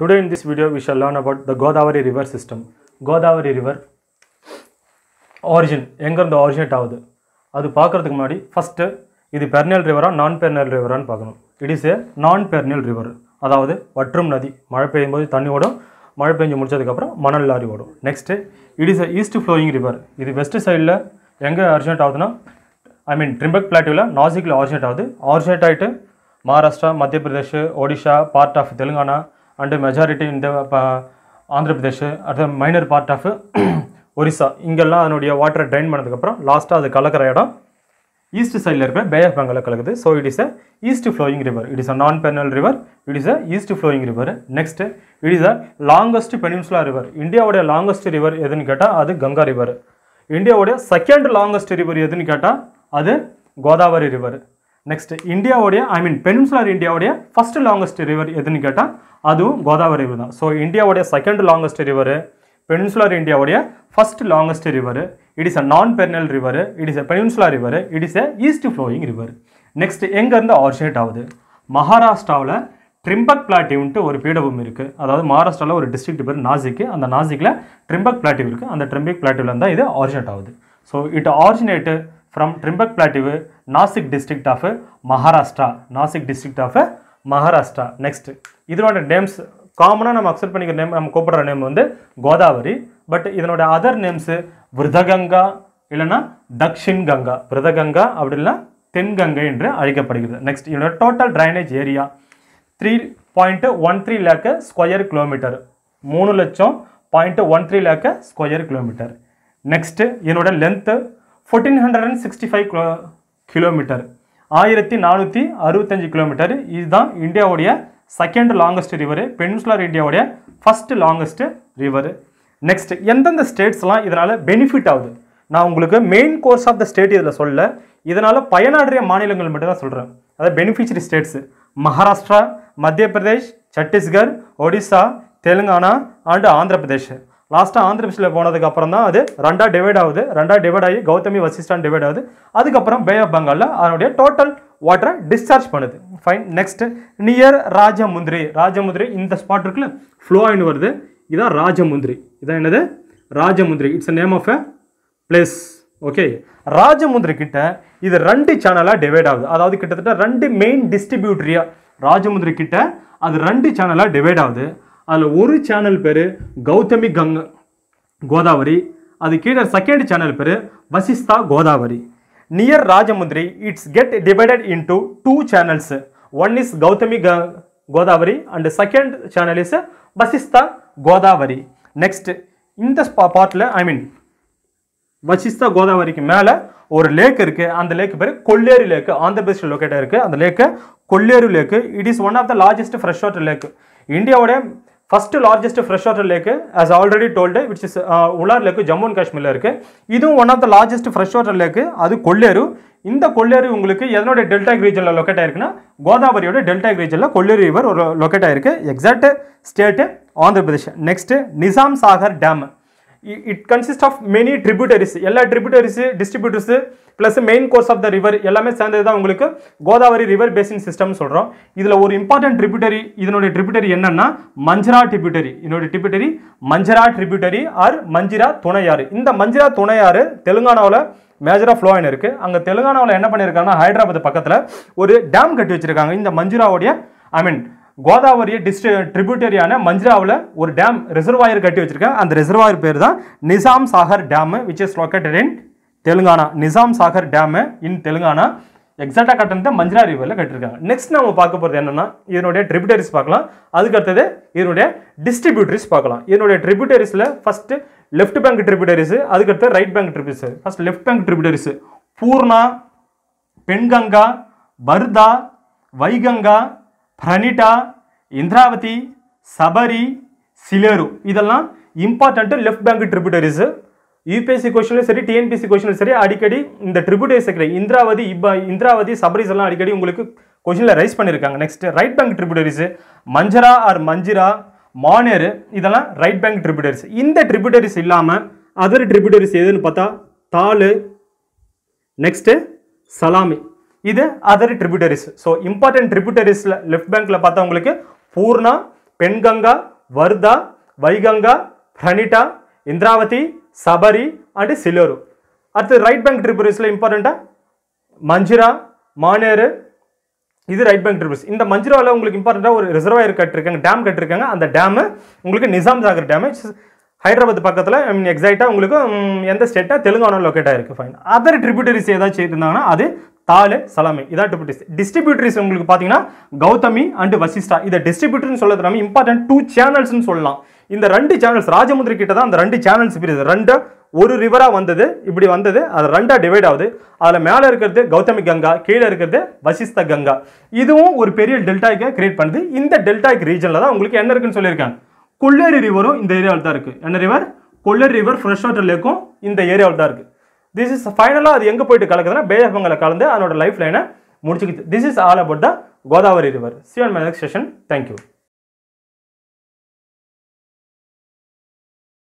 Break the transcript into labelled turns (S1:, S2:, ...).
S1: Today in this video we shall learn about the Godavari river system. Godavari river origin எங்கேருந்து originate ஆகுது அது பார்க்கறதுக்கு முன்னாடி first இது பெர்னியல் ரிவரா நான் பெர்னியல் ரிவரான்னு பார்க்கணும் இட் இஸ் ஏ நான் பெர்னியல் ரிவர் அதாவது வற்றும் நதி மழை பெய்யும் போது தண்ணி ஓடும் மழை பெஞ்சு முடிச்சதுக்கப்புறம் மணல் லாரி ஓடும் next it is a east flowing river இது வெஸ்ட் சைடில் எங்கே ஆரிஜினேட் ஆகுதுன்னா ஐ மீன் ட்ரிம்பக் பிளாட்டியூவில் நாசிக்கில் ஆரிஜினேட் ஆகுது ஆரிஜினேட் ஆகிட்டு Maharashtra Madhya Pradesh Odisha part of Telangana and majority இந்த the uh, அடுத்த மைனர் பார்ட் ஆஃப் ஒரிசா இங்கெல்லாம் அதனுடைய வாட்டரை ட்ரைன் பண்ணதுக்கப்புறம் லாஸ்ட்டாக அது கலக்கிற இடம் ஈஸ்ட் சைடில் இருக்கிற பே ஆஃப் பெங்காலில் கலக்குது so it is a east flowing river it is a non perennial river it is a east flowing river next it is a longest peninsula river இந்தியாவுடைய லாங்கஸ்ட் ரிவர் எதுன்னு கேட்டால் அது கங்கா ரிவர் இந்தியாவுடைய second longest river எதுன்னு கேட்டால் அது Godavari river next இந்தியாவுடைய I mean peninsular இந்தியாவுடைய ஃபஸ்ட் லாங்கஸ்ட் ரிவர் எதுன்னு கேட்டால் அதுவும் கோதாவரி ரிவர் தான் ஸோ இந்தியாவுடைய செகண்ட் லாங்கஸ்ட் ரிவர் பெனின்சுலர் இந்தியாவுடைய first longest river it is a non perennial river it is a peninsula river it is a east flowing river next எங்கேருந்து originate ஆகுது மகாராஷ்டிராவில் ட்ரிம்பக் பிளாட்டிவ்ன்ட்டு ஒரு பீடபூமி இருக்குது அதாவது மகாராஷ்டிராவில் ஒரு டிஸ்ட்ரிக்ட் பேர் நாசிக்கு அந்த நாசிக்கில் ட்ரிம்பக் பிளாட்டிவ் இருக்குது அந்த ட்ரிம்பக் பிளாட்டிவ்லேருந்து தான் இது ஆர்ஜினேட் ஆகுது so it originate from Trimbak Plateau, Nasik district of Maharashtra. Nasik district of Maharashtra next இதனோட நேம்ஸ் காமனாக நம்ம அக்செப்ட் பண்ணிக்கிற நேம் நம்ம கூப்பிட்ற நேம் வந்து கோதாவரி பட் இதனோட அதர் நேம்ஸு விருதகங்கா இல்லைன்னா தக்ஷின் கங்கா விருதகங்கா அப்படி இல்லைன்னா தென்கங்கை என்று அழைக்கப்படுகிறது நெக்ஸ்ட் இதனோட total drainage area three point one three lakh square kilometre மூணு லட்சம் point one three lakh square kilometre next இதனோட length fourteen hundred and sixty five kilo kilometre ஆயிரத்தி நானூற்றி அறுபத்தஞ்சு கிலோமீட்டர் இதுதான் இந்தியாவுடைய செகண்ட் லாங்கஸ்ட் ரிவர் பென்சுலர் இந்தியாவுடைய ஃபஸ்ட் லாங்கஸ்ட் ரிவர் நெக்ஸ்ட் எந்தெந்த ஸ்டேட்ஸ்லாம் இதனால் பெனிஃபிட் ஆகுது நான் உங்களுக்கு main course of the state இதில் சொல்ல இதனால் பயனாடுற மாநிலங்கள் மட்டும் தான் சொல்கிறேன் அதாவது beneficiary states Maharashtra Madhya Pradesh Chhattisgarh Odisha Telangana and Andhra Pradesh லாஸ்ட்டாக ஆந்திரபிரதேஷில் போனதுக்கு அப்புறம் தான் அது ரெண்டாக டிவைட் ஆகுது ரெண்டாக டிவைட் ஆகி கௌதமி வசிஷ்டான் டிவைட் ஆகுது அதுக்கப்புறம் பே ஆஃப் பங்காலில் அதனுடைய டோட்டல் வாட்டரை டிஸ்சார்ஜ் பண்ணுது fine next near Rajahmundry Rajahmundry இந்த ஸ்பாட் இருக்குல்ல ஃப்ளோ ஆயின் வருது இதான் ராஜமுந்திரி இதான் என்னது Rajahmundry it's a name of a place okay Rajahmundry கிட்ட இது ரெண்டு சேனலாக டிவைட் ஆகுது அதாவது கிட்டத்தட்ட ரெண்டு மெயின் டிஸ்ட்ரிபியூட்டரியா ராஜமுந்திரி கிட்ட அது ரெண்டு சேனலாக டிவைட் ஆகுது அதில் ஒரு சேனல் பேர் கௌதமி கங் கோதாவரி அது கீழே செகண்ட் சேனல் பேர் Vasishta Godavari near Rajahmundry it's get divided into two channels one is Gautami க Godavari and second channel is Vasishta Godavari next இந்த பார்ட்டில் ஐ மீன் வசிஸ்தா கோதாவரிக்கு மேலே ஒரு லேக் இருக்குது அந்த லேக் பேர் கொல்லேரி லேக்கு ஆந்திர லொக்கேட்டாக இருக்குது அந்த lake Kolleru lake it is one of the largest fresh water lake இந்தியாவோடைய first largest fresh water lake as already told which is Wular lake Jammu and காஷ்மீரில் இருக்குது இதுவும் one of the largest fresh water lake அது கொள்ளேரு இந்த கொள்ளேரு உங்களுக்கு எதனோட டெல்டாக் ரீஜனில் லொக்கேட் ஆயிருக்குன்னா கோதாவரியோட டெல்டாக் ரீஜனில் கொள்ளேரு ரிவர் ஒரு லொக்கேட் ஆயிருக்கு exact state Andhra Pradesh next Nizam Sagar dam it consist of many tributaries எல்லா tributaries distributors plus main course of the river எல்லாமே சேர்ந்தது தான் உங்களுக்கு கோதாவரி ரிவர் பேசிங் சிஸ்டம் சொல்கிறோம் இதில் ஒரு இம்பார்ட்டன்ட் ட்ரிபியூட்டரி இதனுடைய ட்ரிபியூட்டரி என்னன்னா மஞ்சரா ட்ரிபியூட்டரி என்னுடைய tributary Manjara tributary or Manjira துணையாறு இந்த மஞ்சிரா துணையாறு தெலுங்கானாவில் மேஜராக ஃப்ளோயின் இருக்குது அங்கே தெலுங்கானாவில் என்ன பண்ணியிருக்காங்கன்னா ஹைதராபாத் பக்கத்தில் ஒரு டேம் கட்டி வச்சுருக்காங்க இந்த மஞ்சுராவுடைய ஐ மீன் கோதாவரியை டிஸ்ட் ட்ரிபியூட்டரியான மஞ்சிராவில் ஒரு டேம் ரிசர்வாயர் கட்டி வச்சுருக்கேன் அந்த ரிசர்வாயர் பேர் தான் Nizam Sagar dam which is located in Telangana Nizam Sagar dam in Telangana எக்ஸாக்டாக கட்டினது மஞ்சிரா ரிவரில் கட்டிருக்காங்க நெக்ஸ்ட் நம்ம பார்க்க போகிறது என்னென்னா இதனுடைய ட்ரிபியூட்டரிஸ் பார்க்கலாம் அதுக்கு அடுத்தது இதனுடைய டிஸ்ட்ரிபியூட்டரிஸ் பார்க்கலாம் இதனுடைய ட்ரிபியூட்டரிஸில் ஃபஸ்ட்டு லெஃப்ட் பேங்க் ட்ரிபியூட்டரிஸு அதுக்கடுத்து right bank tributaries first left bank tributaries Purna Penganga Wardha Wainganga Pranhita Indravati Sabari Sileru இதெல்லாம் important left bank tributaries UPSC கொஸ்டின்லையும் சரி டிஎன்பிசி கொஸ்டின்லையும் சரி அடிக்கடி இந்த ட்ரிபியூட்டரிஸ் கிடையாது இந்திராவதி இப்போ இந்திராவதி சபரிஸ் எல்லாம் அடிக்கடி உங்களுக்கு கொஸ்டினில் ரைஸ் பண்ணியிருக்காங்க next right bank tributaries Manjara or Manjira Maneru இதெல்லாம் ரைட் பேங்க் ட்ரிபியூட்டரிஸ் இந்த ட்ரிபியூட்டரிஸ் இல்லாமல் அதர் ட்ரிபியூட்டரிஸ் எதுன்னு பார்த்தா தாலு நெக்ஸ்ட்டு சலாமி இது அதர் ட்ரிபியூட்டரிஸ் ஸோ இம்பார்ட்டன்ட் ட்ரிபியூட்டரிஸில் லெஃப்ட் பேங்க்கில் பார்த்தா உங்களுக்கு பூர்ணா பெண்கங்கா வர்தா வைகங்கா பிரனிட்டா இந்திராவதி சபரி அண்டு சிலோரு அடுத்து ரைட் பேங்க் ட்ரிபியூட்டரிஸில் இம்பார்ட்டண்ட்டாக மஞ்சிரா மானேரு இது ரைட் பேங்க் ட்ரிபியூஸ் இந்த மஞ்சிராவில் உங்களுக்கு இம்பார்ட்டண்ட்டாக ஒரு ரிசர்வாயர் கட்டிருக்காங்க டேம் கட்டிருக்காங்க அந்த டேமு உங்களுக்கு நிசாம் சாகர் டேமு ஹைதராபாத் பக்கத்தில் எக்ஸாக்டாக உங்களுக்கு எந்த ஸ்டேட்டாக தெலுங்கானா லொக்கேட்டாக இருக்குது ஃபைன் அதர் ட்ரிபியூட்டரிஸ் ஏதாச்சும் இருந்தாங்கன்னா அது தாலு சலாமி இதான் டிபியூட்டிஸ் டிஸ்ட்ரிபியூட்டரிஸ் உங்களுக்கு பார்த்தீங்கன்னா கௌதமி அண்ட் வசிஷ்டா இதை டிஸ்ட்ரிபியூட்டர்னு சொல்கிறது நம்ம இம்பார்ட்டன்ட் டூ சேனல்ஸ்னு சொல்லலாம் இந்த ரெண்டு சேனல்ஸ் ராஜமுந்திரி கிட்ட தான் அந்த ரெண்டு சேனல்ஸ் பிரிது ரெண்டு ஒரு ரிவராக வந்தது இப்படி வந்தது அது ரெண்டாக டிவைட் ஆகுது அதில் மேலே இருக்கிறது கௌதமி கங்கா கீழே இருக்கிறது வசிஸ்த கங்கா இதுவும் ஒரு பெரிய டெல்டாய்க்கை கிரியேட் பண்ணுது இந்த டெல்டாய்க் ரீஜனில் தான் உங்களுக்கு என்ன இருக்குன்னு சொல்லியிருக்காங்க கொள்ளேரி ரிவரும் இந்த ஏரியாவில் தான் இருக்குது என்ன river Kolleru river fresh water லேக்கும் இந்த ஏரியாவில் தான் இருக்குது திஸ் இஸ் ஃபைனலாக அது எங்கே போயிட்டு கலக்குதுன்னா பேஜகங்களை கலந்து அதனோட லைஃப் லைனை முடிச்சுக்கிச்சு this is all about the Godavari river சிவன் மேனக் ஸ்டேஷன் தேங்க்யூ